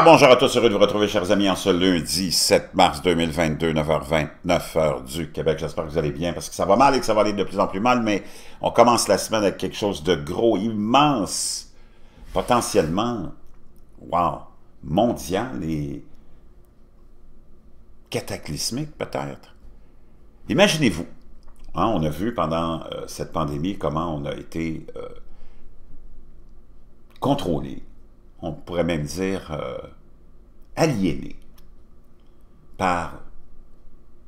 bonjour à tous, heureux de vous retrouver chers amis en ce lundi 7 mars 2022, 9h29 du Québec. J'espère que vous allez bien parce que ça va mal et que ça va aller de plus en plus mal, mais on commence la semaine avec quelque chose de gros, immense, potentiellement, wow, mondial et cataclysmique peut-être. Imaginez-vous, hein, on a vu pendant euh, cette pandémie comment on a été euh, contrôlé, on pourrait même dire, euh, aliéné par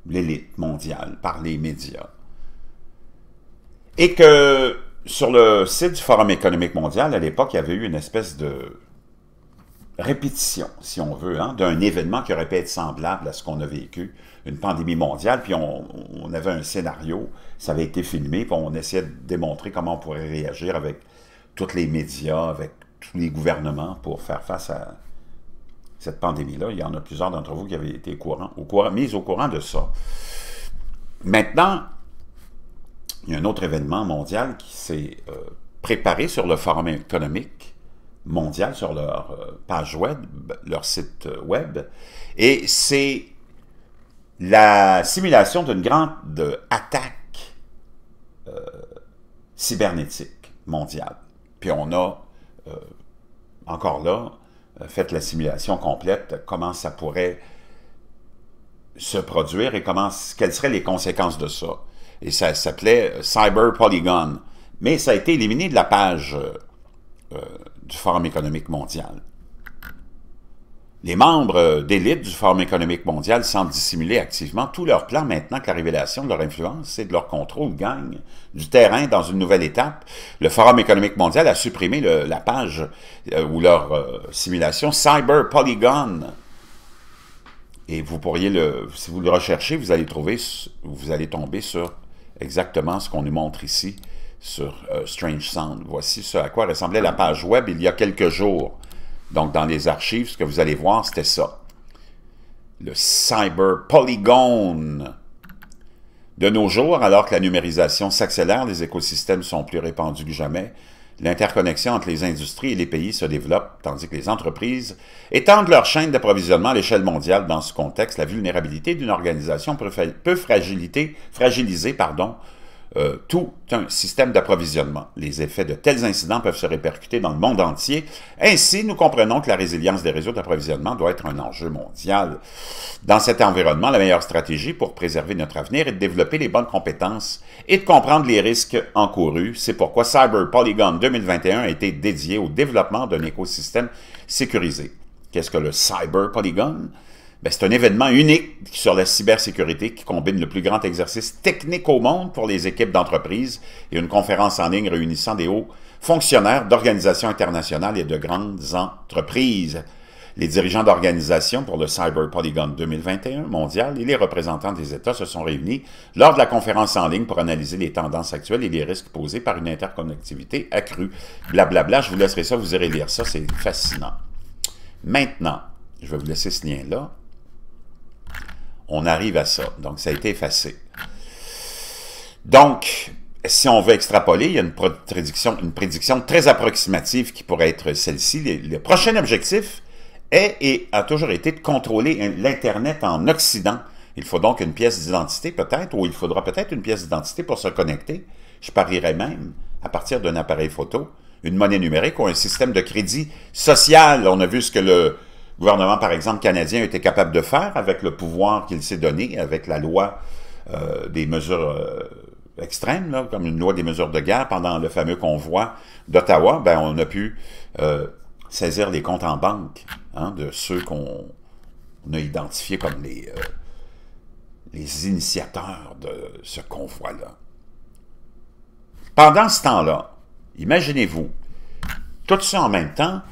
l'élite mondiale, par les médias. Et que sur le site du Forum économique mondial, à l'époque, il y avait eu une espèce de répétition, si on veut, hein, d'un événement qui aurait pu être semblable à ce qu'on a vécu, une pandémie mondiale, puis on, on, avait un scénario, ça avait été filmé, puis on essayait de démontrer comment on pourrait réagir avec tous les médias, avec les gouvernements pour faire face à cette pandémie-là. Il y en a plusieurs d'entre vous qui avaient été courant, mis au courant de ça. Maintenant, il y a un autre événement mondial qui s'est euh, préparé sur le Forum économique mondial, sur leur euh, page web, leur site euh, web, et c'est la simulation d'une grande attaque cybernétique mondiale. Puis on a euh, encore là, euh, faites la simulation complète, comment ça pourrait se produire et comment, quelles seraient les conséquences de ça. Et ça s'appelait euh, Cyber Polygon. Mais ça a été éliminé de la page du Forum économique mondial. Les membres euh, d'élite du Forum économique mondial semblent dissimuler activement tout leur plan maintenant qu'à la révélation de leur influence et de leur contrôle gagne du terrain dans une nouvelle étape. Le Forum économique mondial a supprimé la page euh, ou leur euh, simulation Cyber Polygon. Et vous pourriez le, si vous le recherchez, vous allez trouver, vous allez tomber sur exactement ce qu'on nous montre ici sur Strange Sound. Voici ce à quoi ressemblait la page web il y a quelques jours. Donc, dans les archives, ce que vous allez voir, c'était ça. Le cyber polygone. De nos jours, alors que la numérisation s'accélère, les écosystèmes sont plus répandus que jamais. L'interconnexion entre les industries et les pays se développe, tandis que les entreprises étendent leur chaîne d'approvisionnement à l'échelle mondiale. Dans ce contexte, la vulnérabilité d'une organisation peut fragiliser, pardon, euh, tout un système d'approvisionnement. Les effets de tels incidents peuvent se répercuter dans le monde entier. Ainsi, nous comprenons que la résilience des réseaux d'approvisionnement doit être un enjeu mondial. Dans cet environnement, la meilleure stratégie pour préserver notre avenir est de développer les bonnes compétences et de comprendre les risques encourus. C'est pourquoi Cyber Polygon 2021 a été dédié au développement d'un écosystème sécurisé. Qu'est-ce que le Cyber Polygon? Ben, c'est un événement unique sur la cybersécurité qui combine le plus grand exercice technique au monde pour les équipes d'entreprise et une conférence en ligne réunissant des hauts fonctionnaires d'organisations internationales et de grandes entreprises, les dirigeants d'organisations pour le Cyber Polygon 2021 mondial et les représentants des États se sont réunis lors de la conférence en ligne pour analyser les tendances actuelles et les risques posés par une interconnectivité accrue. Blablabla, je vous laisserai ça, vous irez lire ça, c'est fascinant. Maintenant, je vais vous laisser ce lien-là on arrive à ça. Donc, ça a été effacé. Donc, si on veut extrapoler, il y a une prédiction, très approximative qui pourrait être celle-ci. Le prochain objectif est et a toujours été de contrôler l'Internet en Occident. Il faut donc une pièce d'identité peut-être, ou il faudra peut-être une pièce d'identité pour se connecter. Je parierais même, à partir d'un appareil photo, une monnaie numérique ou un système de crédit social. On a vu ce que le, le gouvernement, par exemple, canadien était capable de faire avec le pouvoir qu'il s'est donné, avec la loi euh, des mesures euh, extrêmes, comme une loi des mesures de guerre, pendant le fameux convoi d'Ottawa, ben, on a pu euh, saisir les comptes en banque hein, de ceux qu'on a identifiés comme les, les initiateurs de ce convoi-là. Pendant ce temps-là, imaginez-vous, tout ça en même temps,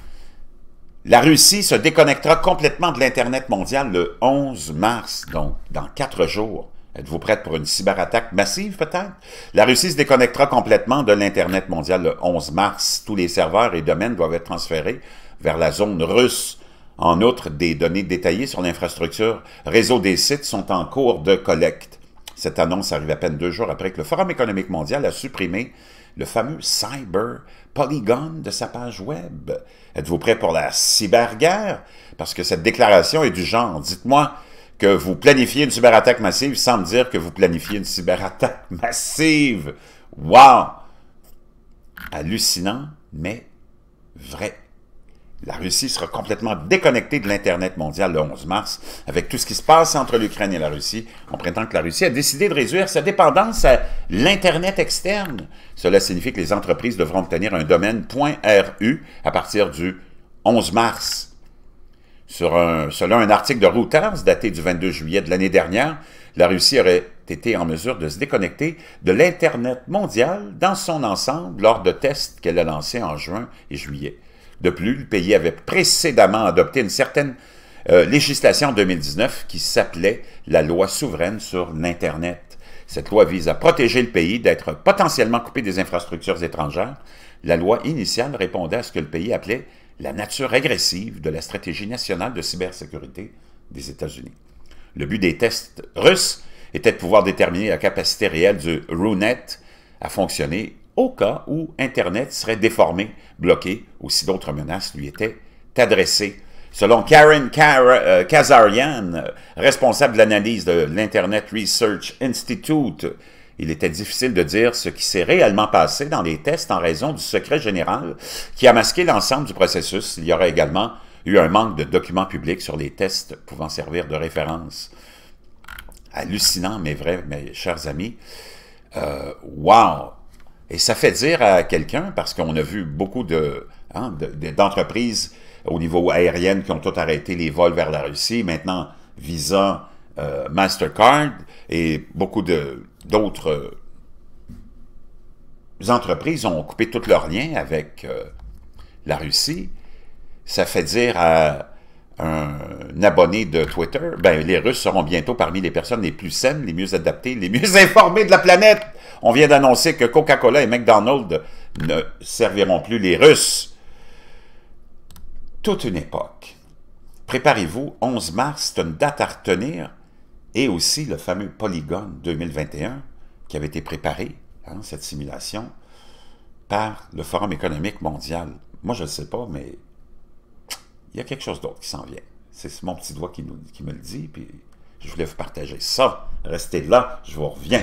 la Russie se déconnectera complètement de l'Internet mondial le 11 mars, donc dans quatre jours. Êtes-vous prête pour une cyberattaque massive, peut-être? La Russie se déconnectera complètement de l'Internet mondial le 11 mars. Tous les serveurs et domaines doivent être transférés vers la zone russe. En outre, des données détaillées sur l'infrastructure réseau des sites sont en cours de collecte. Cette annonce arrive à peine deux jours après que le Forum économique mondial a supprimé le fameux Cyber Polygon de sa page web. Êtes-vous prêt pour la cyberguerre? Parce que cette déclaration est du genre. Dites-moi que vous planifiez une cyberattaque massive sans me dire que vous planifiez une cyberattaque massive. Wow! Hallucinant, mais vrai la Russie sera complètement déconnectée de l'Internet mondial le 11 mars, avec tout ce qui se passe entre l'Ukraine et la Russie. en prétend que la Russie a décidé de réduire sa dépendance à l'Internet externe. Cela signifie que les entreprises devront obtenir un domaine .ru à partir du 11 mars. selon un article de Reuters daté du 22 juillet de l'année dernière, la Russie aurait été en mesure de se déconnecter de l'Internet mondial dans son ensemble lors de tests qu'elle a lancés en juin et juillet. De plus, le pays avait précédemment adopté une certaine euh, législation en 2019 qui s'appelait la loi souveraine sur l'Internet. Cette loi vise à protéger le pays d'être potentiellement coupé des infrastructures étrangères. La loi initiale répondait à ce que le pays appelait la nature agressive de la stratégie nationale de cybersécurité des États-Unis. Le but des tests russes était de pouvoir déterminer la capacité réelle du RUNET à fonctionner au cas où Internet serait déformé, bloqué ou si d'autres menaces lui étaient adressées. Selon Karen euh, Kazarian, responsable de l'analyse de l'Internet Research Institute, il était difficile de dire ce qui s'est réellement passé dans les tests en raison du secret général qui a masqué l'ensemble du processus. Il y aurait également eu un manque de documents publics sur les tests pouvant servir de référence. Hallucinant, mais vrai, mes chers amis. Euh, wow! Et ça fait dire à quelqu'un, parce qu'on a vu beaucoup de, hein, d'entreprises au niveau aérien qui ont tout arrêté les vols vers la Russie, maintenant Visa, euh, Mastercard et beaucoup d'autres euh, entreprises ont coupé tous leurs liens avec euh, la Russie. Ça fait dire à un abonné de Twitter, ben, les Russes seront bientôt parmi les personnes les plus saines, les mieux adaptées, les mieux informées de la planète. On vient d'annoncer que Coca-Cola et McDonald's ne serviront plus les Russes. Toute une époque. Préparez-vous, 11 mars, c'est une date à retenir, et aussi le fameux Polygone 2021 qui avait été préparé, hein, cette simulation, par le Forum économique mondial. Moi, je ne sais pas, mais il y a quelque chose d'autre qui s'en vient. C'est mon petit doigt qui, qui me le dit, puis je voulais vous partager ça. Restez là, je vous reviens.